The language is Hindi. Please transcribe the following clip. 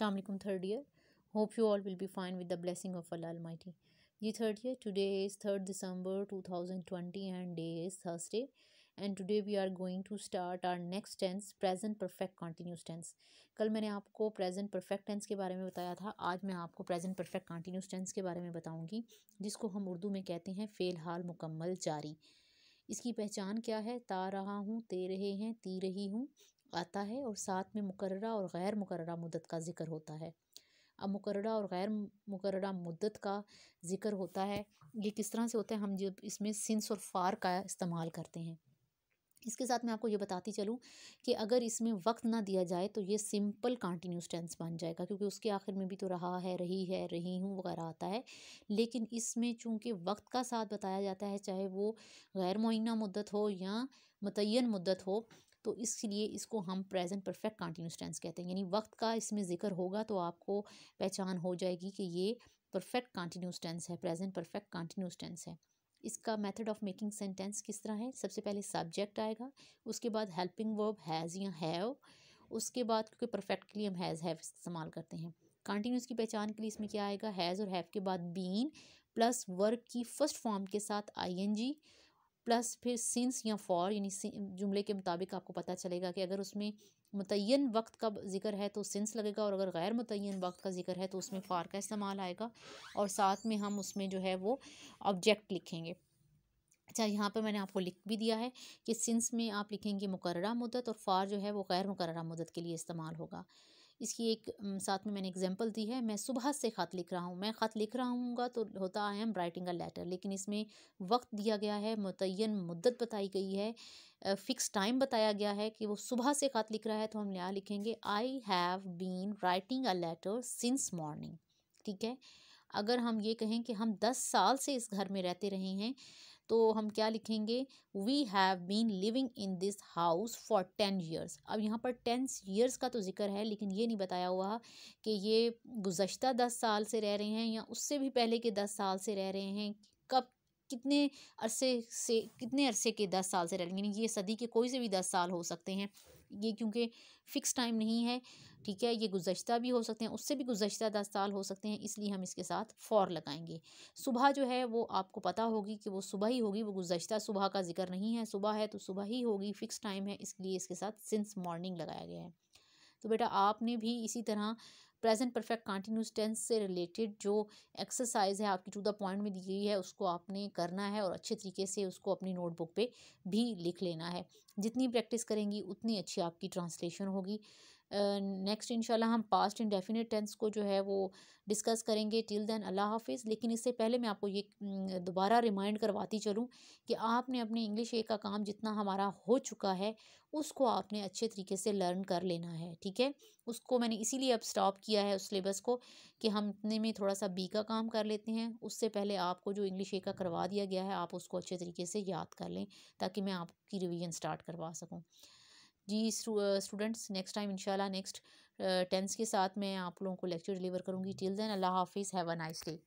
year hope you all will be fine with the blessing of अल of ये third year today is third December two thousand twenty and day is Thursday and today we are going to start our next tense present perfect continuous tense कल मैंने आपको प्रेजेंट परफेक्ट टेंस के बारे में बताया था आज मैं आपको प्रेजेंट परफेक्ट कॉन्टीन्यूस टेंस के बारे में बताऊँगी जिसको हम उर्दू में कहते हैं फ़िलहाल मुकम्मल जारी इसकी पहचान क्या है ता रहा हूँ ते रहे हैं ती रही हूँ आता है और साथ में मुकर्रा और गैर मुकर्रा मुदत का ज़िक्र होता है अब मुकर्रा और गैर मुकर्रा मदत का ज़िक्र होता है ये किस तरह से होता है हम जब इसमें सिंस और फार का इस्तेमाल करते हैं इसके साथ मैं आपको ये बताती चलूँ कि अगर इसमें वक्त ना दिया जाए तो ये सिंपल कॉन्टीन्यूस टेंस बन जाएगा क्योंकि उसके आखिर में भी तो रहा है रही है रही हूँ वगैरह आता है लेकिन इसमें चूँकि वक्त का साथ बताया जाता है चाहे वो गैर मुइना मुद्दत हो या मतयन मुद्दत हो तो इसलिए इसको हम प्रेजेंट परफेक्ट कंटिन्यूस टेंस कहते हैं यानी वक्त का इसमें जिक्र होगा तो आपको पहचान हो जाएगी कि ये परफेक्ट कंटिन्यूस टेंस है प्रेजेंट परफेक्ट कंटिन्यूस टेंस है इसका मेथड ऑफ मेकिंग सेंटेंस किस तरह है सबसे पहले सब्जेक्ट आएगा उसके बाद हेल्पिंग वर्ब हैज़ या हैव उसके बाद क्योंकि परफेक्ट के लिए हम हैज़ हैव इस्तेमाल करते हैं कंटिन्यूस की पहचान के लिए इसमें क्या आएगा हैज़ और हैव के बाद बीन प्लस वर्क की फर्स्ट फॉर्म के साथ आई एन जी प्लस फिर सिंस या फॉर यानी जुमले के मुताबिक आपको पता चलेगा कि अगर उसमें मुतन वक्त का जिक्र है तो सिंस लगेगा और अगर गैर मुतन वक्त का जिक्र है तो उसमें फ़ार का इस्तेमाल आएगा और साथ में हम उसमें जो है वो ऑब्जेक्ट लिखेंगे अच्छा यहाँ पे मैंने आपको लिख भी दिया है कि सिंस में आप लिखेंगे मुकर्रा मुदत और फ़ार जो है वो गैर मुकर्रा मुदत के लिए इस्तेमाल होगा इसकी एक साथ में मैंने एग्जांपल दी है मैं सुबह से ख़त लिख रहा हूँ मैं ख़त लिख रहा हूँ तो होता I am writing a letter लेकिन इसमें वक्त दिया गया है मुतन मुद्दत बताई गई है फ़िक्स टाइम बताया गया है कि वो सुबह से ख़त लिख रहा है तो हम यहाँ लिखेंगे I have been writing a letter since morning ठीक है अगर हम ये कहें कि हम दस साल से इस घर में रहते रहे हैं तो हम क्या लिखेंगे we have been living in this house for ten years अब यहाँ पर टेन ईयर्स का तो जिक्र है लेकिन ये नहीं बताया हुआ कि ये गुज्त दस साल से रह रहे हैं या उससे भी पहले के दस साल से रह रहे हैं कब कितने अरसे से कितने अरसे के दस साल से रह रहे हैं ये सदी के कोई से भी दस साल हो सकते हैं ये क्योंकि फ़िक्स टाइम नहीं है ठीक है ये गुजशत भी हो सकते हैं उससे भी गुजशत दस साल हो सकते हैं इसलिए हम इसके साथ फ़ौर लगाएंगे सुबह जो है वो आपको पता होगी कि वो सुबह ही होगी वो गुजशत सुबह का जिक्र नहीं है सुबह है तो सुबह ही होगी फ़िक्स टाइम है इसलिए इसके साथ सिंस मॉर्निंग लगाया गया है तो बेटा आपने भी इसी तरह प्रेजेंट परफेक्ट कंटिन्यूस टेंस से रिलेटेड जो एक्सरसाइज है आपकी टू द पॉइंट में दी गई है उसको आपने करना है और अच्छे तरीके से उसको अपनी नोटबुक पे भी लिख लेना है जितनी प्रैक्टिस करेंगी उतनी अच्छी आपकी ट्रांसलेशन होगी नेक्स्ट इंशाल्लाह हम पास्ट इंडेफिनेट टेंस को जो है वो डिस्कस करेंगे टिल देन अल्लाह हाफिज़ लेकिन इससे पहले मैं आपको ये दोबारा रिमाइंड करवाती चलूँ कि आपने अपने इंग्लिश ए का काम जितना हमारा हो चुका है उसको आपने अच्छे तरीके से लर्न कर लेना है ठीक है उसको मैंने इसीलिए अब स्टॉप किया है उस सिलेबस को कि हम अपने में थोड़ा सा बी का काम कर लेते हैं उससे पहले आपको जो इंग्लिश ए का करवा दिया गया है आप उसको अच्छे तरीके से याद कर लें ताकि मैं आपकी रिविजन स्टार्ट करवा सकूँ जी स्टूडेंट्स नेक्स्ट टाइम इंशाल्लाह नेक्स्ट टेंस के साथ मैं आप लोगों को लेक्चर डिलीवर करूँगी टिल देन अल्लाह हाफिज़ हैव अ नाइस डे